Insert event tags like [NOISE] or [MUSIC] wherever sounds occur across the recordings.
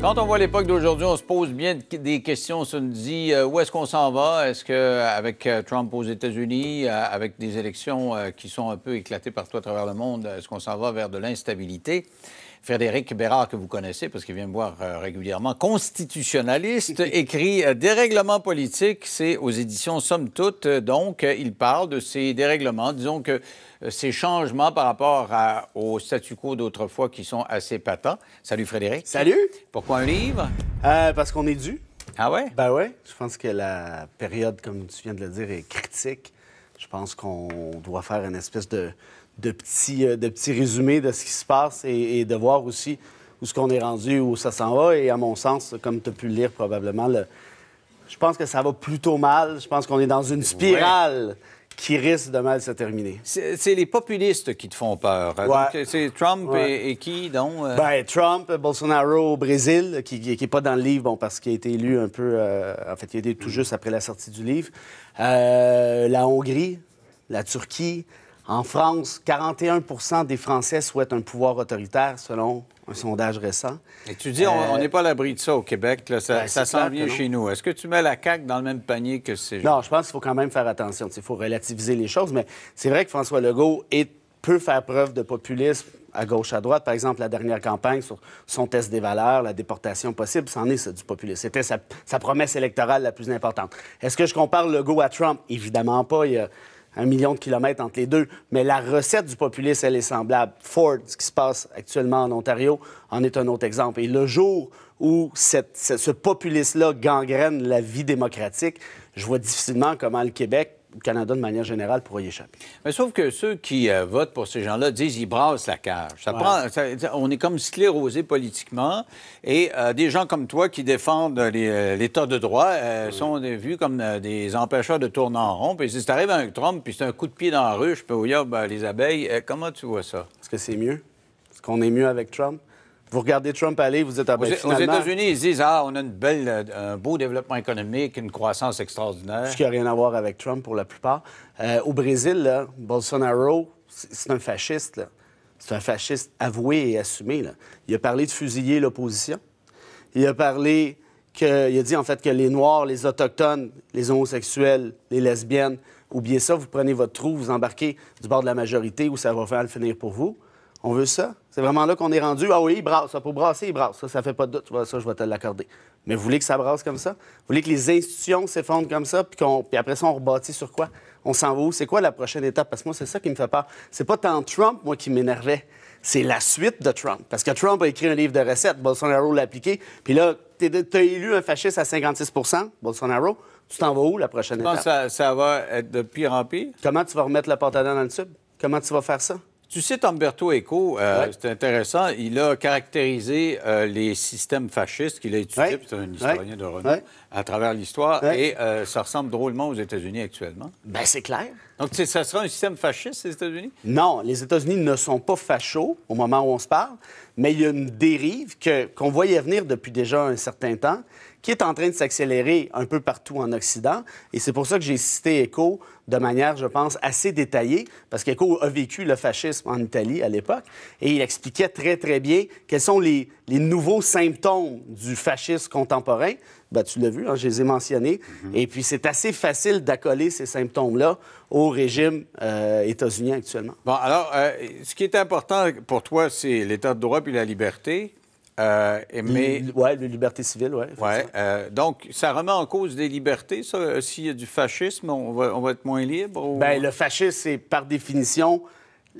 Quand on voit l'époque d'aujourd'hui, on se pose bien des questions. On se dit euh, où est-ce qu'on s'en va? Est-ce qu'avec euh, euh, Trump aux États-Unis, avec des élections qui sont un peu éclatées partout à travers le monde, est-ce qu'on s'en va vers de l'instabilité? Frédéric Bérard, que vous connaissez parce qu'il vient me voir euh, régulièrement, constitutionnaliste, [LAUGHS] écrit euh, Dérèglement politique, c'est aux éditions Somme Toute. Euh, donc, il parle de ces dérèglements, disons que ces changements par rapport à, au statu quo d'autrefois qui sont assez patents. Salut Frédéric. Salut. Pourquoi un livre? parce qu'on est dû. Ah ouais? Ben ouais. Je pense que la période, comme tu viens de le dire, est critique. Je pense qu'on doit faire une espèce de de petits, euh, de petits résumés de ce qui se passe et, de voir aussi où ce qu'on est rendu, où ça s'en va. Et à mon sens, comme tu as pu le lire probablement, je pense que ça va plutôt mal. Je pense qu'on est dans une spirale. qui risque de mal se terminer. C'est les populistes qui te font peur. Hein. Ouais. C'est Trump et, qui, donc? Euh... Ben, Trump, Bolsonaro au Brésil, qui n'est pas dans le livre, bon, parce qu'il a été élu un peu... Euh, en fait, il a été tout mm. juste après la sortie du livre. Euh, la Hongrie, la Turquie, en France, 41 des Français souhaitent un pouvoir autoritaire, selon un sondage récent. Et tu dis, on euh, n'est pas à l'abri de ça au Québec. Ça, ben, sent bien chez nous. Est-ce que tu mets la CAQ dans le même panier que ces gens? Non, je pense qu'il faut quand même faire attention. Il faut relativiser les choses. Mais c'est vrai que François Legault est... peut faire preuve de populisme à gauche, à droite. Par exemple, la dernière campagne sur son test des valeurs, la déportation possible, c'en est, ça, du populisme. C'était sa... sa, promesse électorale la plus importante. Est-ce que je compare Legault à Trump? Évidemment pas. Il y a un million de kilomètres entre les deux. Mais la recette du populisme, elle est semblable. Ford, ce qui se passe actuellement en Ontario, en est un autre exemple. Et le jour où ce, ce populisme-là gangrène la vie démocratique, je vois difficilement comment le Québec Canada, de manière générale, pourrait y échapper. Mais sauf que ceux qui euh, votent pour ces gens-là disent ils brassent la cage. on est comme sclérosé politiquement. Et euh, des gens comme toi qui défendent euh, l'État de droit sont vus comme des empêcheurs de tourner en rond. Puis si arrives avec Trump, puis c'est un coup de pied dans la rue, je peux vous ben, les abeilles, comment tu vois ça? Est-ce que c'est mieux? Est-ce qu'on est mieux avec Trump? Vous regardez Trump aller, vous êtes à ah, ben, Aux, États-Unis, ils disent Ah, on a une belle, euh, un beau développement économique, une croissance extraordinaire. Ce qui n'a rien à voir avec Trump pour la plupart. Euh, au Brésil, Bolsonaro, c'est un fasciste. C'est un fasciste avoué et assumé. Il a parlé de fusiller l'opposition. Il a parlé que, il a dit en fait que les Noirs, les Autochtones, les homosexuels, les lesbiennes, oubliez ça, vous prenez votre trou, vous embarquez du bord de la majorité où ça va faire le finir pour vous. On veut ça? C'est vraiment là qu'on est rendu. Ah oui, il brasse. Pour brasser, il brasse. Ça, ça fait pas de doute. ça, je vais te l'accorder. Mais vous voulez que ça brasse comme ça? Vous voulez que les institutions s'effondrent comme ça? Puis, après ça, on rebâtit sur quoi? On s'en va où? C'est quoi la prochaine étape? Parce que moi, c'est ça qui me fait peur. C'est pas tant Trump, moi, qui m'énervait. C'est la suite de Trump. Parce que Trump a écrit un livre de recettes. Bolsonaro l'a appliqué. Puis là, t'as élu un fasciste à 56 Bolsonaro. Tu t'en vas où la prochaine étape? ça, va être de pire en pire. Comment tu vas remettre la porte à dans le tube? Comment tu vas faire ça? Tu cites Umberto Eco, euh, c'est intéressant. Il a caractérisé euh, les systèmes fascistes qu'il a étudiés, c'est un historien de renom à travers l'histoire et euh, ça ressemble drôlement aux États-Unis actuellement. Ben c'est clair. Donc ça sera un système fasciste, les États-Unis? Non, les États-Unis ne sont pas fachos au moment où on se parle, mais il y a une dérive qu'on voyait venir depuis déjà un certain temps qui est en train de s'accélérer un peu partout en Occident. Et c'est pour ça que j'ai cité Eco de manière, je pense, assez détaillée, parce qu'Eco a vécu le fascisme en Italie à l'époque, et il expliquait très, très bien quels sont les, les nouveaux symptômes du fascisme contemporain ben, tu l'as vu, hein, je les ai mentionnés. Mhm. Et puis, c'est assez facile d'accoler ces symptômes-là au régime euh, états unis actuellement. Bon, alors, euh, ce qui est important pour toi, c'est l'état de droit puis la liberté. Euh, mais... Oui, la liberté civile, oui. Ouais, donc, ça remet en cause des libertés, ça. S'il y a du fascisme, on va, on va être moins libre? Bien, le fascisme, c'est par définition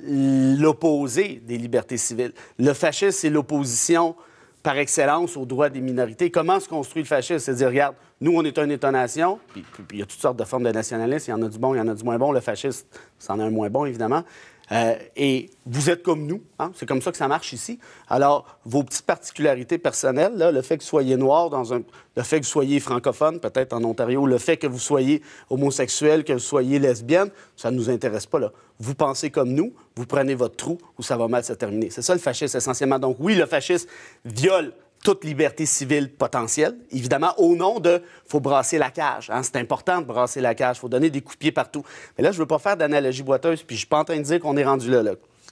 l'opposé des libertés civiles. Le fascisme, c'est l'opposition par excellence aux droits des minorités. Comment se construit le fascisme? C'est-à-dire, regarde, nous, on est un État-nation, puis il y a toutes sortes de formes de nationalisme. Il y en a du bon, il y en a du moins bon. Le fasciste, c'en a un moins bon, évidemment. Euh, et vous êtes comme nous, hein. c'est comme ça que ça marche ici. Alors, vos petites particularités personnelles, le fait que vous soyez noir, dans le fait que vous soyez francophone, peut-être en Ontario, le fait que vous soyez homosexuel, que vous soyez lesbienne, ça ne nous intéresse pas. Là. Vous pensez comme nous, vous prenez votre trou ou ça va mal se terminer. C'est ça le fasciste essentiellement. Donc oui, le fasciste viole toute liberté civile potentielle, évidemment, au nom de faut brasser la cage. Hein. C'est important de brasser la cage, faut donner des coups de partout. Mais là, je ne veux pas faire d'analogie boiteuse, puis je ne suis pas en train de dire qu'on est rendu là,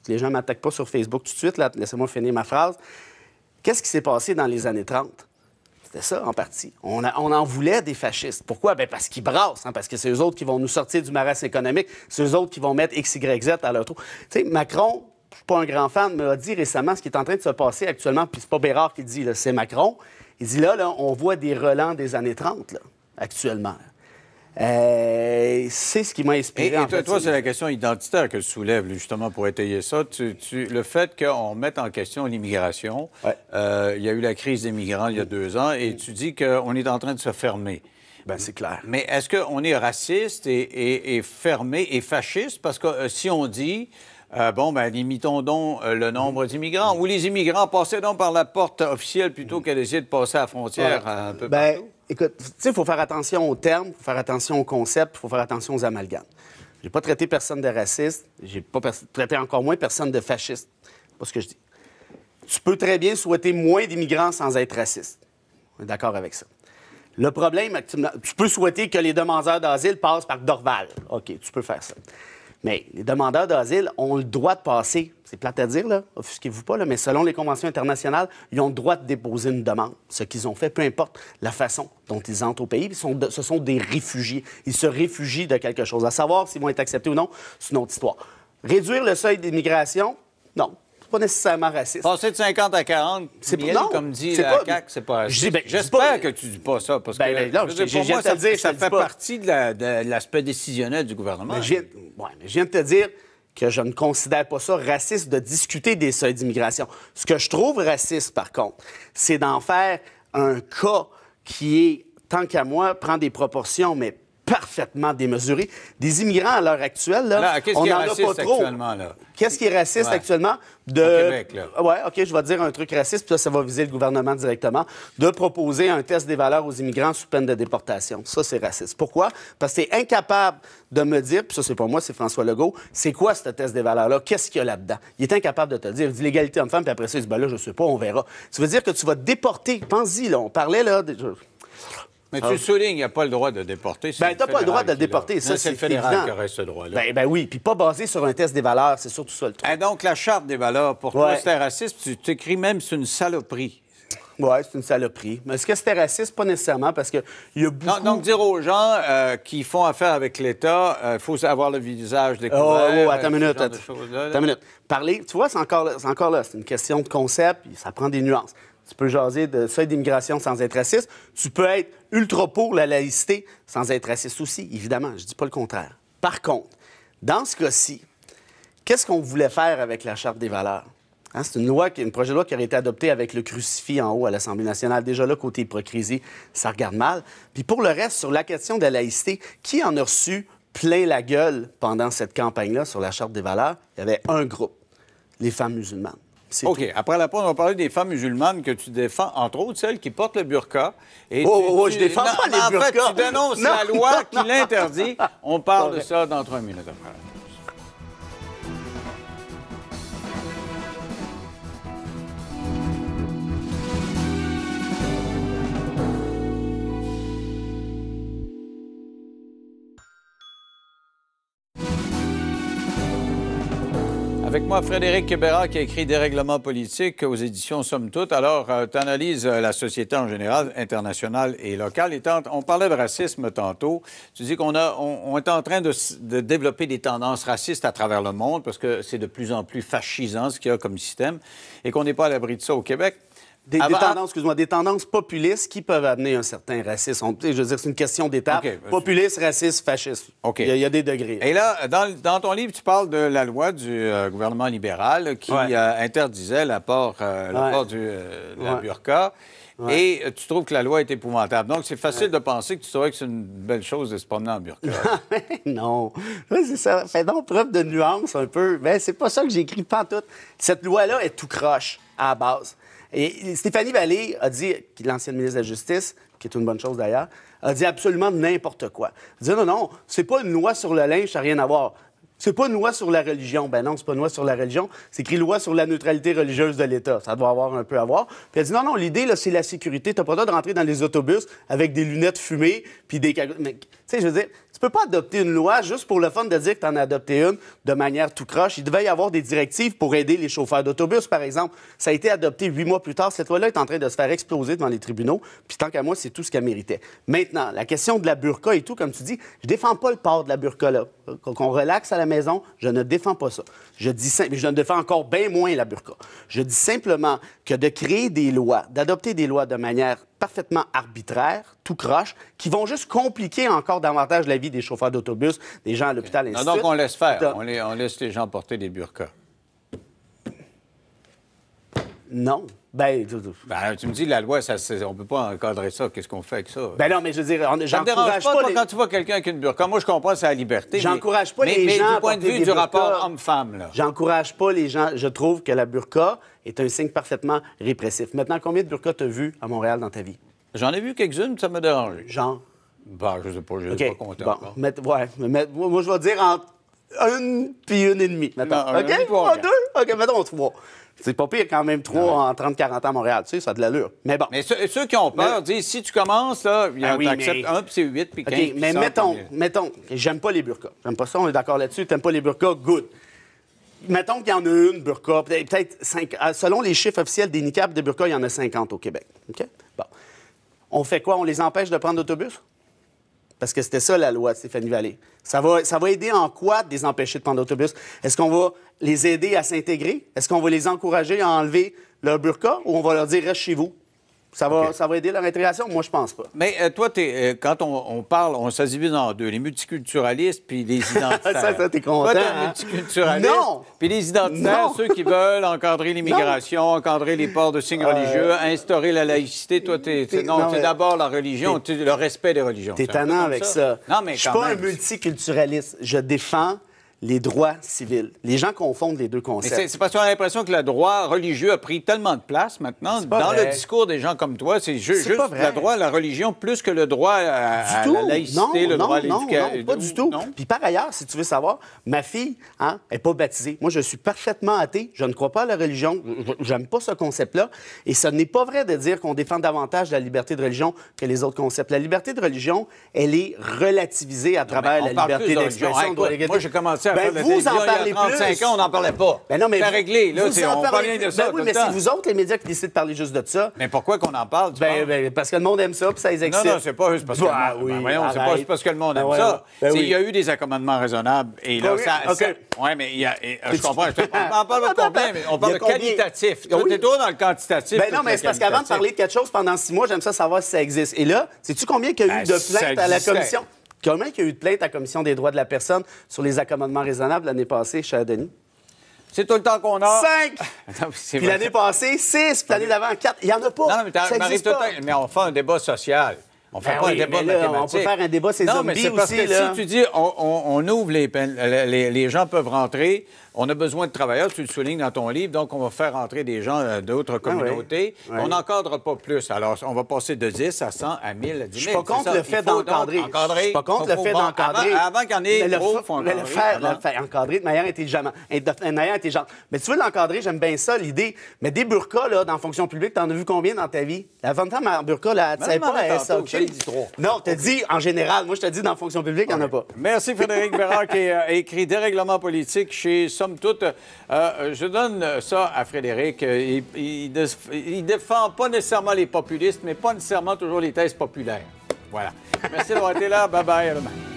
les gens ne m'attaquent pas sur Facebook tout de suite, Laissez-moi finir ma phrase. Qu'est-ce qui s'est passé dans les années 30? C'était ça, en partie. On, en voulait des fascistes. Pourquoi? Ben, parce qu'ils brassent, hein, parce que c'est eux autres qui vont nous sortir du maras économique, c'est eux autres qui vont mettre XYZ à leur trou. Tu sais, Macron, pas un grand fan, mais a dit récemment ce qui est en train de se passer actuellement, puis c'est pas Bérard qui dit, c'est Macron. Il dit là, là, on voit des relents des années 30, actuellement. Euh, c'est ce qui m'a inspiré. Et, toi, c'est la question identitaire que soulève soulève, justement, pour étayer ça. Tu, le fait qu'on mette en question l'immigration, euh, il y a eu la crise des migrants il y a deux ans, et tu dis qu'on est en train de se fermer. Ben c'est clair. Mais est-ce qu'on est raciste et, fermé et fasciste? Parce que euh, si on dit euh, bon, ben, limitons donc euh, le nombre d'immigrants. Ou les immigrants passaient donc par la porte officielle plutôt qu'à essayer de passer à la frontière euh, un peu ben, partout. Écoute, tu sais, il faut faire attention aux termes, il faut faire attention aux concepts, il faut faire attention aux amalgames. J'ai pas traité personne de raciste, j'ai pas traité encore moins personne de fasciste. Pas ce que je dis. Tu peux très bien souhaiter moins d'immigrants sans être raciste. On est d'accord avec ça. Le problème, tu peux souhaiter que les demandeurs d'asile passent par Dorval. OK, tu peux faire ça. Mais les demandeurs d'asile ont le droit de passer. C'est plate à dire, là, offusquez-vous pas, là, mais selon les conventions internationales, ils ont le droit de déposer une demande. Ce qu'ils ont fait, peu importe la façon dont ils entrent au pays, ce sont des réfugiés. Ils se réfugient de quelque chose. À savoir s'ils vont être acceptés ou non, c'est une autre histoire. Réduire le seuil d'immigration, non, pas nécessairement raciste. Passer de 50 à 40, c'est comme dit la euh, c'est pas raciste. Ben, J'espère que tu dis pas ça, parce ben, ben, je, pour moi, ça, dire, ça fait partie de l'aspect décisionnel du gouvernement. Mais je, viens, mais je viens de te dire que je ne considère pas ça raciste de discuter des seuils d'immigration. Ce que je trouve raciste, par contre, c'est d'en faire un cas qui est, tant qu'à moi, prend des proportions, mais parfaitement démesuré. Des immigrants à l'heure actuelle, là, on n'en a pas trop. Qu'est-ce qui est raciste actuellement? De... Ouais, OK, je vais dire un truc raciste, puis ça, ça va viser le gouvernement directement, de proposer un test des valeurs aux immigrants sous peine de déportation. Ça, c'est raciste. Pourquoi? Parce que es incapable de me dire, puis ça, c'est pas moi, c'est François Legault, c'est quoi ce test des valeurs-là? Qu'est-ce qu'il y a là-dedans? Il est incapable de te dire. Il dit l'égalité homme-femme, puis après ça, il dit, ben là, je sais pas, on verra. Ça veut dire que tu vas déporter. Pense-y, là, on parlait, là... Mais ah tu soulignes, il n'y a pas le droit de déporter. Ben, tu n'as pas le droit de le déporter. Ça, c'est le fédéral évident. qui aurait ce droit-là. Ben, ben, oui, puis pas basé sur un test des valeurs, c'est surtout ça le truc. Et donc, la charte des valeurs, pour toi, c'était raciste, tu écris même c'est une saloperie. Oui, c'est une saloperie. Mais est-ce que c'était raciste? Pas nécessairement, parce qu'il y a beaucoup... Non, donc, dire aux gens euh, qui font affaire avec l'État, il euh, faut avoir le visage découvert... Oh, oh, attends euh, une minute. Attends une minute. Parler, tu vois, c'est encore, encore là. C'est une question de concept, puis ça prend des nuances. Tu peux jaser de seuil d'immigration sans être raciste. Tu peux être ultra pour la laïcité sans être raciste aussi, évidemment. Je ne dis pas le contraire. Par contre, dans ce cas-ci, qu'est-ce qu'on voulait faire avec la Charte des valeurs? Hein, c'est une loi, un projet de loi qui aurait été adopté avec le crucifix en haut à l'Assemblée nationale. Déjà là, côté hypocrisie, ça regarde mal. Puis pour le reste, sur la question de la laïcité, qui en a reçu plein la gueule pendant cette campagne-là sur la Charte des valeurs? Il y avait un groupe, les femmes musulmanes. OK. Après la pause, on va parler des femmes musulmanes que tu défends, entre autres celles qui portent le burqa. Et oh, oh, oh je défends pas les burqas. En fait, tu dénonces la loi qui l'interdit. On [LAUGHS] parle de ça dans trois minutes après. moi Frédéric Quebera, qui a écrit Des règlements politiques aux éditions Somme Toute. Alors, euh, tu analyses euh, la société en général, internationale et locale. Et on parlait de racisme tantôt. Tu dis qu'on est en train de, de, développer des tendances racistes à travers le monde parce que c'est de plus en plus fascisant ce qu'il y a comme système et qu'on n'est pas à l'abri de ça au Québec. Des, tendances, des tendances populistes qui peuvent amener un certain racisme. je veux dire, c'est une question d'étape. Populiste, raciste, fasciste. Il, y a, des degrés. Et là, dans, ton livre, tu parles de la loi du euh, gouvernement libéral qui euh, interdisait l'apport euh, de du la burqa. Et tu trouves que la loi est épouvantable. Donc, c'est facile de penser que tu trouvais que c'est une belle chose de se promener en burqa. [LAUGHS] non, c'est ça. Fais donc preuve de nuance un peu. Mais ben, c'est pas ça que j'écris tout. Cette loi-là est tout croche à la base. Et Stéphanie Vallée a dit, l'ancienne ministre de la Justice, qui est une bonne chose d'ailleurs, a dit absolument n'importe quoi. Elle dit non, non, c'est pas une loi sur le linge, ça n'a rien à voir. C'est pas une loi sur la religion. Ben non, c'est pas une loi sur la religion. C'est écrit loi sur la neutralité religieuse de l'État. Ça doit avoir un peu à voir. Puis elle dit non, non, l'idée, là, c'est la sécurité. T'as pas le droit de rentrer dans les autobus avec des lunettes fumées puis des... Tu sais, je veux dire, tu peux pas adopter une loi juste pour le fun de dire que tu as adopté une de manière tout croche. Il devait y avoir des directives pour aider les chauffeurs d'autobus, par exemple. Ça a été adopté huit mois plus tard. Cette loi-là est en train de se faire exploser devant les tribunaux. Puis tant qu'à moi, c'est tout ce qu'elle méritait. Maintenant, la question de la burqa et tout, comme tu dis, je défends pas le port de la burqa, là. on relaxe à la maison, je ne défends pas ça. Je dis simple, je ne défends encore bien moins la burqa. Je dis simplement que de créer des lois, d'adopter des lois de manière parfaitement arbitraires, tout croche, qui vont juste compliquer encore davantage la vie des chauffeurs d'autobus, des gens à l'hôpital, Non, donc on laisse faire. On, on laisse les gens porter des burkas. Non, ben, ben, tu me dis, la loi, ça, on ne peut pas encadrer ça. Qu'est-ce qu'on fait avec ça? Ben non, mais je veux dire, j'encourage pas. pas Quand tu vois quelqu'un avec une burqa, moi, je comprends, c'est la liberté. J'encourage pas les gens. Mais du point de vue du rapport homme-femme, là... J'encourage pas les gens. Je trouve que la burqa est un signe parfaitement répressif. Maintenant, combien de burqas t'as vu à Montréal dans ta vie? J'en ai vu quelques-unes, ça me dérange. Genre? Ben, je sais pas, je suis pas content. Bon. mais. ouais, moi, je vais dire entre une puis une et demie, maintenant. OK? Un, deux? OK, mettons trois. C'est pas pire quand même, trois en 30-40 ans à Montréal. Tu sais, ça a de l'allure. Mais bon. Mais ceux, qui ont peur disent si tu commences, là, il y a, ah un, puis c'est huit, puis 15. OK, mais mettons, mettons, j'aime pas les burkas. J'aime pas ça, on est d'accord là-dessus. T'aimes pas les burkas, good. Mettons qu'il y en a une burqa, peut-être cinq. Ah, selon les chiffres officiels des NICAP, des burqas, il y en a 50 au Québec. OK? Bon. On fait quoi? On les empêche de prendre l'autobus? Parce que c'était ça la loi de Stéphanie Vallée. Ça va, ça va aider en quoi de les empêcher de prendre l'autobus? Est-ce qu'on va les aider à s'intégrer? Est-ce qu'on va les encourager à enlever leur burqa ou on va leur dire reste chez vous? Ça va, aider la intégration? Moi, je pense pas. Mais euh, toi, es, euh, quand on, parle, on se divise en deux, les multiculturalistes puis les [LAUGHS] identitaires. ça, ça t'es content. Hein? multiculturaliste. Non! Puis les identitaires, ceux qui veulent encadrer l'immigration, encadrer les ports de signes euh, religieux, instaurer la laïcité. Toi, t'es, non, d'abord la religion, le respect des religions. T'es tannant avec ça. Non, mais Je suis pas un multiculturaliste. Je défends les droits civils. Les gens confondent les deux concepts. C'est parce qu'on a l'impression que le droit religieux a pris tellement de place maintenant dans le discours des gens comme toi. C'est juste le droit à la religion plus que le droit à, la laïcité, le non, droit à Non, pas du tout. Puis par ailleurs, si tu veux savoir, ma fille n'est hein, pas baptisée. Moi, je suis parfaitement athée. Je ne crois pas à la religion. J'aime pas ce concept-là. Et ce n'est pas vrai de dire qu'on défend davantage la liberté de religion que les autres concepts. La liberté de religion, elle est relativisée à travers la liberté d'expression. moi, j'ai commencé ben, vous en parlez plus. y a ans, on n'en parlait pas. Ben non, c'est réglé. Là, vous en on de ça. Ben oui, mais c'est vous autres, les médias, qui décident de parler juste de ça. Mais pourquoi qu'on en parle? Ben, ben, parce que le monde aime ça, puis ça les excite. Non, non, c'est pas juste parce que, le... Bah, monde... pas parce que le monde aime ça. Il y a eu des accommodements raisonnables. Et là, ça. Oui, mais y a... Euh, je comprends. on parle de problème, mais on parle de qualitatif. On est toujours dans le quantitatif. non, mais c'est parce qu'avant de parler de quelque chose pendant six mois, j'aime ça savoir si ça existe. Et là, sais-tu combien qu'il y a eu de plaintes à la commission? Comment il y a eu de plainte à la Commission des droits de la personne sur les accommodements raisonnables l'année passée, cher Denis? C'est tout le temps qu'on a. Cinq! [LAUGHS] l'année passée, six. Puis l'année d'avant, quatre. Il n'y en a pas. Non, mais, ça existe Tout le temps, mais on fait un débat social. On fait ben pas un débat On peut faire un débat, c'est Non, mais c'est parce que si tu dis, on, ouvre euh, les, les, les, gens peuvent rentrer, on a besoin de travailleurs, tu le soulignes dans ton livre, donc on va faire rentrer des gens euh, d'autres ah communautés. On n'encadre pas plus. Alors, on va passer de 10 à 100 à 1000, 000. Je suis pas contre le fait d'encadrer. Je suis pas contre le fait d'encadrer. Avant, qu'il y en ait mais gros, faut encadrer. Le faire, encadrer de manière intelligente. Mais tu veux l'encadrer, j'aime bien ça, l'idée. Mais des burkas, là, dans la fonction publique, t'en as vu combien dans ta vie? La vente ma burqa, là, tu savais pas, non, dit trop. Non, dit en général. Moi, je te dis dans fonction publique, il n'y en a pas. Merci, Frédéric Bérard, qui euh, a écrit Dérèglement politique chez Somme Toute. Euh, je donne ça à Frédéric. Euh, il, il, défend pas nécessairement les populistes, mais pas nécessairement toujours les thèses populaires. Voilà. Merci d'avoir été là. Bye-bye.